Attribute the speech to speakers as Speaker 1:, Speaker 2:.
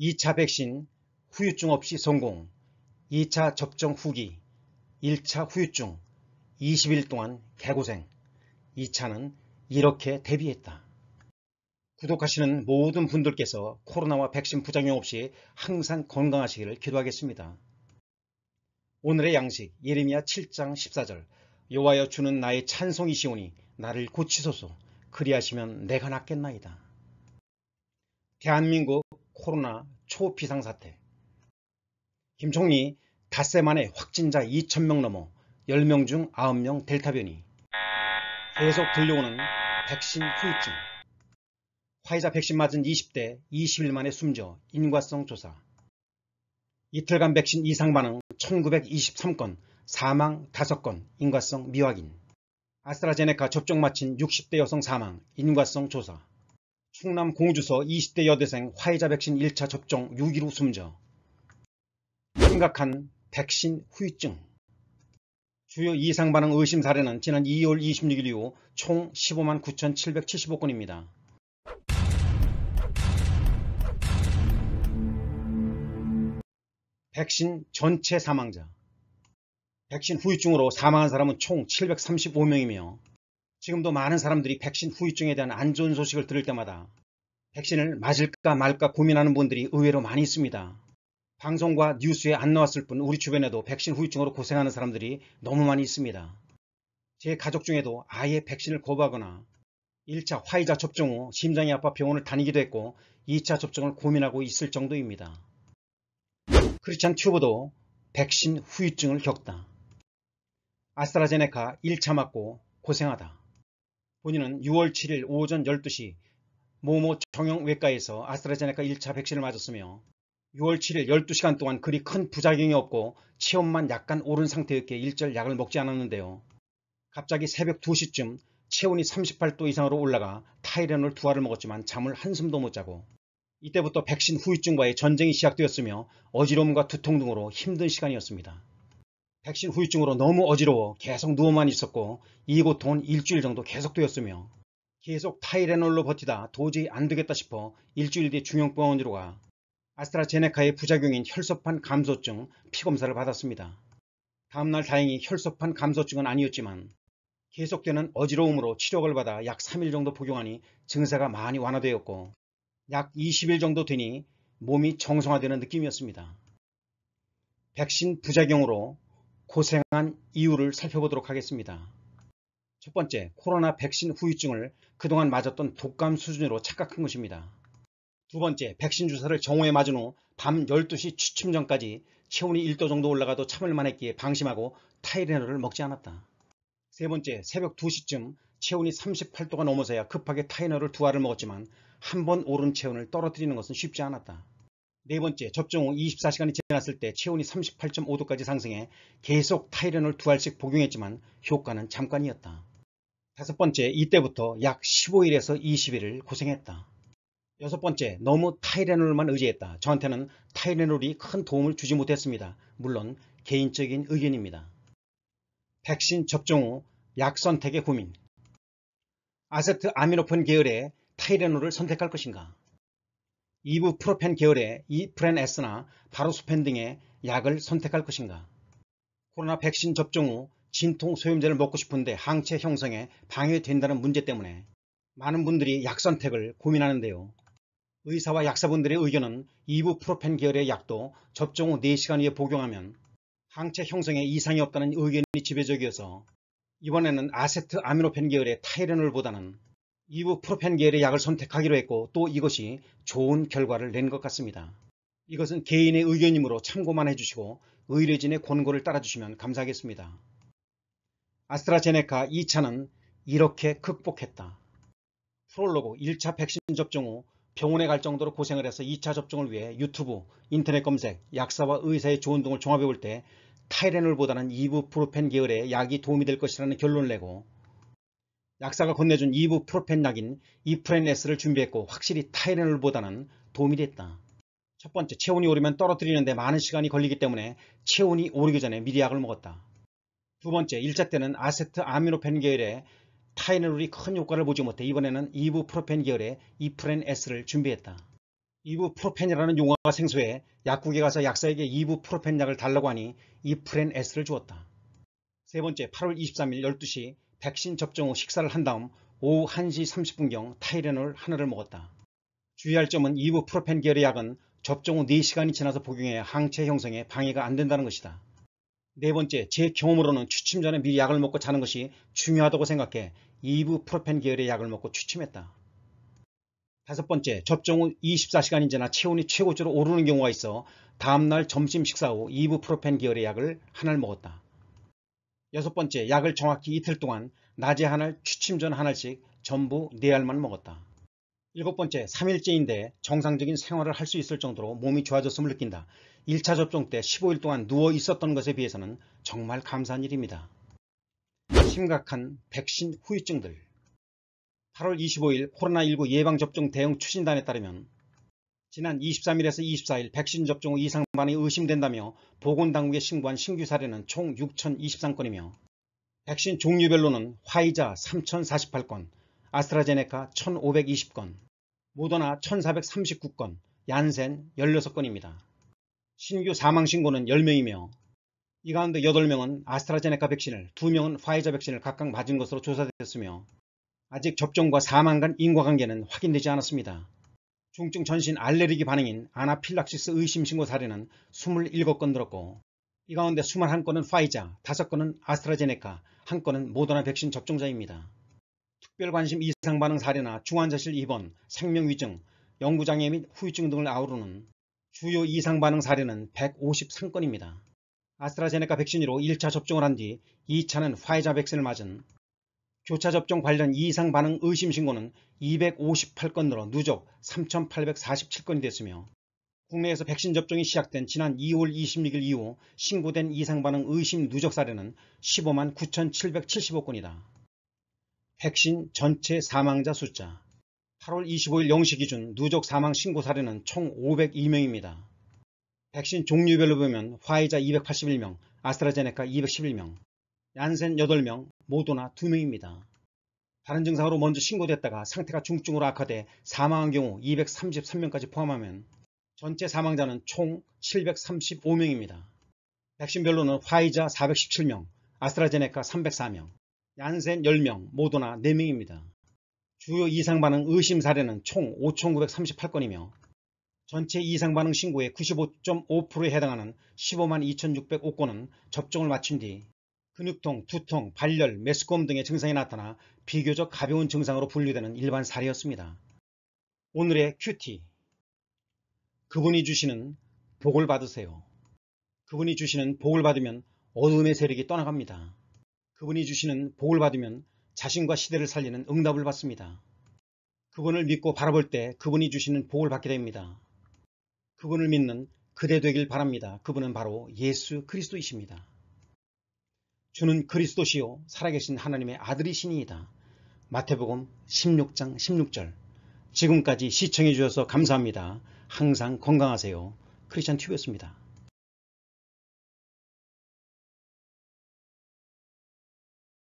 Speaker 1: 2차 백신 후유증 없이 성공, 2차 접종 후기, 1차 후유증, 20일 동안 개고생, 2차는 이렇게 대비했다. 구독하시는 모든 분들께서 코로나와 백신 부작용 없이 항상 건강하시기를 기도하겠습니다. 오늘의 양식 예레미야 7장 14절 요하여 주는 나의 찬송이시오니 나를 고치소서 그리하시면 내가 낫겠나이다. 대한민국 코로나 초비상사태 김 총리 닷새 만에 확진자 2천명 넘어 10명 중 9명 델타 변이 계속 들려오는 백신 후유증 화이자 백신 맞은 20대 20일 만에 숨져 인과성 조사 이틀간 백신 이상 반응 1923건 사망 5건 인과성 미확인 아스트라제네카 접종 마친 60대 여성 사망 인과성 조사 충남 공주서 20대 여대생 화이자 백신 1차 접종 6일 후숨져 심각한 백신 후유증 주요 이상 반응 의심 사례는 지난 2월 26일 이후 총 15만 9,775건입니다. 백신 전체 사망자 백신 후유증으로 사망한 사람은 총 735명이며 지금도 많은 사람들이 백신 후유증에 대한 안 좋은 소식을 들을 때마다 백신을 맞을까 말까 고민하는 분들이 의외로 많이 있습니다. 방송과 뉴스에 안 나왔을 뿐 우리 주변에도 백신 후유증으로 고생하는 사람들이 너무 많이 있습니다. 제 가족 중에도 아예 백신을 거부하거나 1차 화이자 접종 후 심장이 아파 병원을 다니기도 했고 2차 접종을 고민하고 있을 정도입니다. 크리스찬 튜브도 백신 후유증을 겪다. 아스트라제네카 1차 맞고 고생하다. 본인은 6월 7일 오전 12시 모모 정형외과에서 아스트라제네카 1차 백신을 맞았으며 6월 7일 12시간 동안 그리 큰 부작용이 없고 체온만 약간 오른 상태였기에 일절 약을 먹지 않았는데요. 갑자기 새벽 2시쯤 체온이 38도 이상으로 올라가 타이레놀 두 알을 먹었지만 잠을 한숨도 못 자고 이때부터 백신 후유증과의 전쟁이 시작되었으며 어지러움과 두통 등으로 힘든 시간이었습니다. 백신 후유증으로 너무 어지러워 계속 누워만 있었고 이곳 돈 일주일 정도 계속되었으며 계속 타이레놀로 버티다 도저히 안 되겠다 싶어 일주일 뒤 중형병원으로 가 아스트라제네카의 부작용인 혈소판 감소증 피검사를 받았습니다. 다음날 다행히 혈소판 감소증은 아니었지만 계속되는 어지러움으로 치료를 받아 약 3일 정도 복용하니 증세가 많이 완화되었고 약 20일 정도 되니 몸이 정상화되는 느낌이었습니다. 백신 부작용으로 고생한 이유를 살펴보도록 하겠습니다. 첫 번째, 코로나 백신 후유증을 그동안 맞았던 독감 수준으로 착각한 것입니다. 두 번째, 백신 주사를 정오에 맞은 후 밤 12시 취침 전까지 체온이 1도 정도 올라가도 참을만 했기에 방심하고 타이레놀을 먹지 않았다. 세 번째, 새벽 2시쯤 체온이 38도가 넘어서야 급하게 타이레놀을 두 알을 먹었지만 한 번 오른 체온을 떨어뜨리는 것은 쉽지 않았다. 네 번째, 접종 후 24시간이 지났을 때 체온이 38.5도까지 상승해 계속 타이레놀 두 알씩 복용했지만 효과는 잠깐이었다. 다섯 번째, 이때부터 약 15일에서 20일을 고생했다. 여섯 번째, 너무 타이레놀만 의지했다. 저한테는 타이레놀이 큰 도움을 주지 못했습니다. 물론 개인적인 의견입니다. 백신 접종 후 약 선택의 고민 아세트 아미노펜 계열의 타이레놀을 선택할 것인가? 이부프로펜 계열의 이프렌S나 바로수펜 등의 약을 선택할 것인가? 코로나 백신 접종 후 진통 소염제를 먹고 싶은데 항체 형성에 방해된다는 문제 때문에 많은 분들이 약 선택을 고민하는데요. 의사와 약사분들의 의견은 이부프로펜 계열의 약도 접종 후 4시간 후에 복용하면 항체 형성에 이상이 없다는 의견이 지배적이어서 이번에는 아세트 아미노펜 계열의 타이레놀보다는 이부프로펜계열의 약을 선택하기로 했고 또 이것이 좋은 결과를 낸 것 같습니다. 이것은 개인의 의견이므로 참고만 해주시고 의료진의 권고를 따라주시면 감사하겠습니다. 아스트라제네카 2차는 이렇게 극복했다. 프롤로그 1차 백신 접종 후 병원에 갈 정도로 고생을 해서 2차 접종을 위해 유튜브, 인터넷 검색, 약사와 의사의 조언 등을 종합해 볼 때 타이레놀보다는 이부프로펜 계열의 약이 도움이 될 것이라는 결론을 내고 약사가 건네준 2부프로펜약인 이프렌레스를 준비했고 확실히 타이레놀보다는 도움이 됐다. 첫 번째, 체온이 오르면 떨어뜨리는데 많은 시간이 걸리기 때문에 체온이 오르기 전에 미리 약을 먹었다. 두 번째, 일자 때는 아세트 아미노펜 계열의 타이네놀이큰 효과를 보지 못해 이번에는 이부프로펜 계열의 이프렌S를 준비했다. 이부프로펜이라는 용어가 생소해 약국에 가서 약사에게 이부프로펜 약을 달라고 하니 이프렌S를 주었다. 세 번째, 8월 23일 12시 백신 접종 후 식사를 한 다음 오후 1시 30분경 타이레놀 하나를 먹었다. 주의할 점은 2부 프로펜 계열의 약은 접종 후 4시간이 지나서 복용해 항체 형성에 방해가 안 된다는 것이다. 네 번째, 제 경험으로는 취침 전에 미리 약을 먹고 자는 것이 중요하다고 생각해 2부 프로펜 계열의 약을 먹고 취침했다. 다섯 번째, 접종 후 24시간이 지나 체온이 최고조로 오르는 경우가 있어 다음날 점심 식사 후 2부 프로펜 계열의 약을 하나를 먹었다. 여섯 번째, 약을 정확히 이틀 동안 낮에 한 알, 취침 전 한 알씩 전부 네 알만 먹었다. 일곱 번째, 3일째인데 정상적인 생활을 할 수 있을 정도로 몸이 좋아졌음을 느낀다. 1차 접종 때 15일 동안 누워 있었던 것에 비해서는 정말 감사한 일입니다. 심각한 백신 후유증들 8월 25일 코로나19 예방접종 대응 추진단에 따르면 지난 23일에서 24일 백신 접종 후 이상 반응이 의심된다며 보건당국에 신고한 신규 사례는 총 6,023건이며 백신 종류별로는 화이자 3,048건, 아스트라제네카 1,520건, 모더나 1,439건, 얀센 16건입니다. 신규 사망 신고는 10명이며 이 가운데 8명은 아스트라제네카 백신을, 2명은 화이자 백신을 각각 맞은 것으로 조사되었으며 아직 접종과 사망 간 인과관계는 확인되지 않았습니다. 중증 전신 알레르기 반응인 아나필락시스 의심신고 사례는 27건 들었고이 가운데 21건은 화이자, 5건은 아스트라제네카, 1건은 모더나 백신 접종자입니다. 특별관심 이상 반응 사례나 중환자실 입원, 생명위증, 연구장애및 후유증 등을 아우르는 주요 이상 반응 사례는 153건입니다. 아스트라제네카 백신으로 1차 접종을 한 뒤 2차는 화이자 백신을 맞은 교차 접종 관련 이상 반응 의심 신고는 258건으로 누적 3,847건이 됐으며 국내에서 백신 접종이 시작된 지난 2월 26일 이후 신고된 이상 반응 의심 누적 사례는 15만 9,775건이다. 백신 전체 사망자 숫자 8월 25일 0시 기준 누적 사망 신고 사례는 총 502명입니다. 백신 종류별로 보면 화이자 281명, 아스트라제네카 211명, 얀센 8명, 모더나 2명입니다. 다른 증상으로 먼저 신고됐다가 상태가 중증으로 악화돼 사망한 경우 233명까지 포함하면 전체 사망자는 총 735명입니다. 백신별로는 화이자 417명, 아스트라제네카 304명, 얀센 10명, 모더나 4명입니다. 주요 이상 반응 의심 사례는 총 5,938건이며 전체 이상 반응 신고의 95.5%에 해당하는 152,605건은 접종을 마친 뒤 근육통, 두통, 발열, 메스꺼움 등의 증상이 나타나 비교적 가벼운 증상으로 분류되는 일반 사례였습니다. 오늘의 큐티 그분이 주시는 복을 받으세요. 그분이 주시는 복을 받으면 어둠의 세력이 떠나갑니다. 그분이 주시는 복을 받으면 자신과 시대를 살리는 응답을 받습니다. 그분을 믿고 바라볼 때 그분이 주시는 복을 받게 됩니다. 그분을 믿는 그대 되길 바랍니다. 그분은 바로 예수 그리스도이십니다. 주는 그리스도시요 살아계신 하나님의 아들이시니이다. 마태복음 16장 16절 지금까지 시청해 주셔서 감사합니다. 항상 건강하세요. 크리스찬 튜브였습니다.